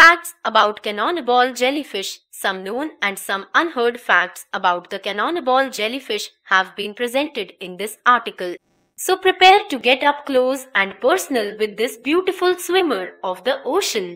Facts about cannonball jellyfish Some known and some unheard facts about the cannonball jellyfish have been presented in this article. So prepare to get up close and personal with this beautiful swimmer of the ocean.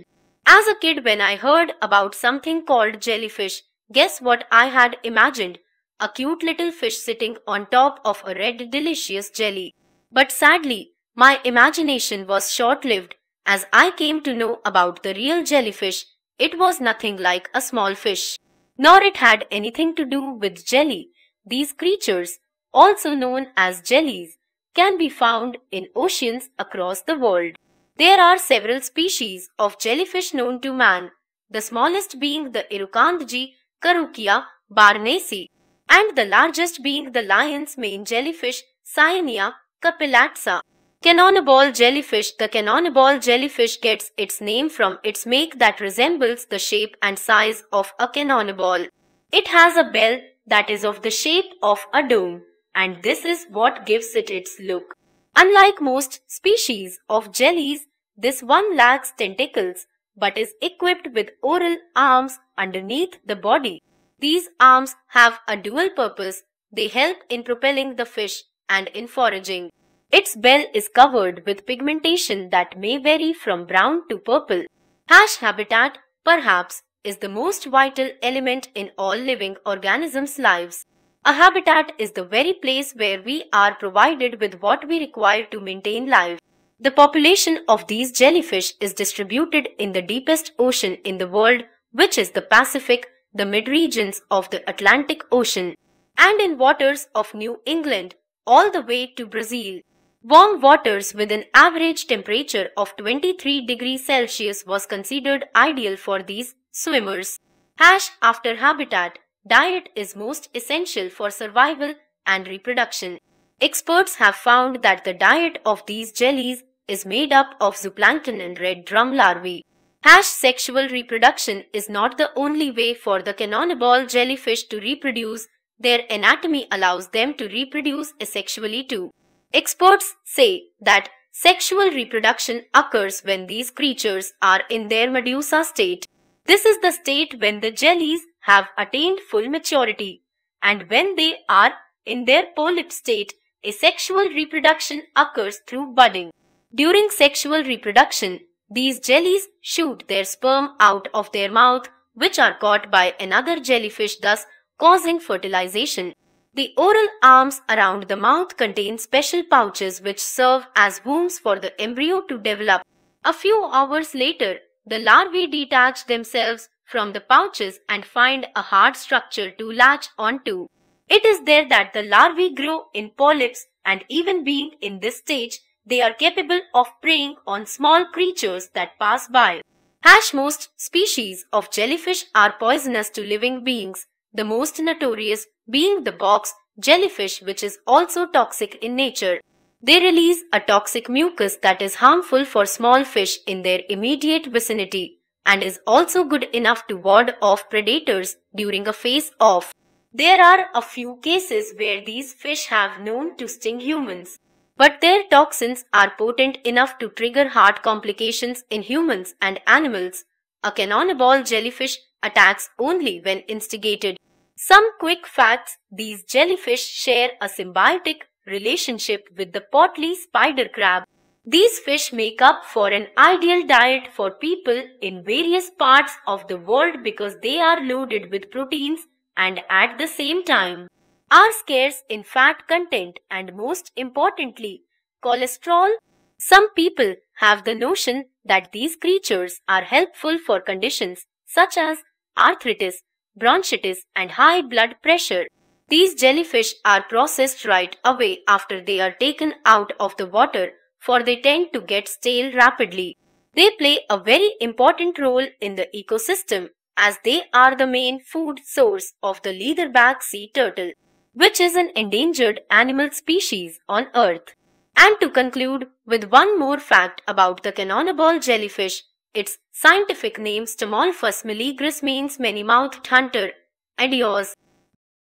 As a kid when I heard about something called jellyfish, guess what I had imagined? A cute little fish sitting on top of a red delicious jelly. But sadly, my imagination was short-lived as I came to know about the real jellyfish, it was nothing like a small fish, nor it had anything to do with jelly. These creatures, also known as jellies, can be found in oceans across the world. There are several species of jellyfish known to man, the smallest being the Irukandji carukia barnesi, and the largest being the lion's mane jellyfish Cyanea capillatsa. Canonball jellyfish The cannonball jellyfish gets its name from its make that resembles the shape and size of a cannonball. It has a bell that is of the shape of a dome and this is what gives it its look. Unlike most species of jellies, this one lacks tentacles but is equipped with oral arms underneath the body. These arms have a dual purpose. They help in propelling the fish and in foraging. Its bell is covered with pigmentation that may vary from brown to purple. Hash habitat, perhaps, is the most vital element in all living organisms' lives. A habitat is the very place where we are provided with what we require to maintain life. The population of these jellyfish is distributed in the deepest ocean in the world, which is the Pacific, the mid-regions of the Atlantic Ocean, and in waters of New England, all the way to Brazil. Warm waters with an average temperature of 23 degrees Celsius was considered ideal for these swimmers. Hash after habitat, diet is most essential for survival and reproduction. Experts have found that the diet of these jellies is made up of zooplankton and red drum larvae. Hash sexual reproduction is not the only way for the cannonball jellyfish to reproduce. Their anatomy allows them to reproduce asexually too. Experts say that sexual reproduction occurs when these creatures are in their medusa state. This is the state when the jellies have attained full maturity and when they are in their polyp state, asexual reproduction occurs through budding. During sexual reproduction, these jellies shoot their sperm out of their mouth which are caught by another jellyfish thus causing fertilization. The oral arms around the mouth contain special pouches which serve as wombs for the embryo to develop. A few hours later, the larvae detach themselves from the pouches and find a hard structure to latch onto. It is there that the larvae grow in polyps and even being in this stage, they are capable of preying on small creatures that pass by. As most species of jellyfish are poisonous to living beings, the most notorious being the box jellyfish which is also toxic in nature. They release a toxic mucus that is harmful for small fish in their immediate vicinity and is also good enough to ward off predators during a face-off. There are a few cases where these fish have known to sting humans. But their toxins are potent enough to trigger heart complications in humans and animals a cannonball jellyfish attacks only when instigated. Some quick facts these jellyfish share a symbiotic relationship with the potly spider crab. These fish make up for an ideal diet for people in various parts of the world because they are loaded with proteins and at the same time are scarce in fat content and most importantly cholesterol. Some people have the notion that these creatures are helpful for conditions such as arthritis, bronchitis and high blood pressure. These jellyfish are processed right away after they are taken out of the water for they tend to get stale rapidly. They play a very important role in the ecosystem as they are the main food source of the leatherback sea turtle, which is an endangered animal species on Earth. And to conclude with one more fact about the cannonball jellyfish, its scientific name Stomolphus meligris means many-mouthed hunter. and yours.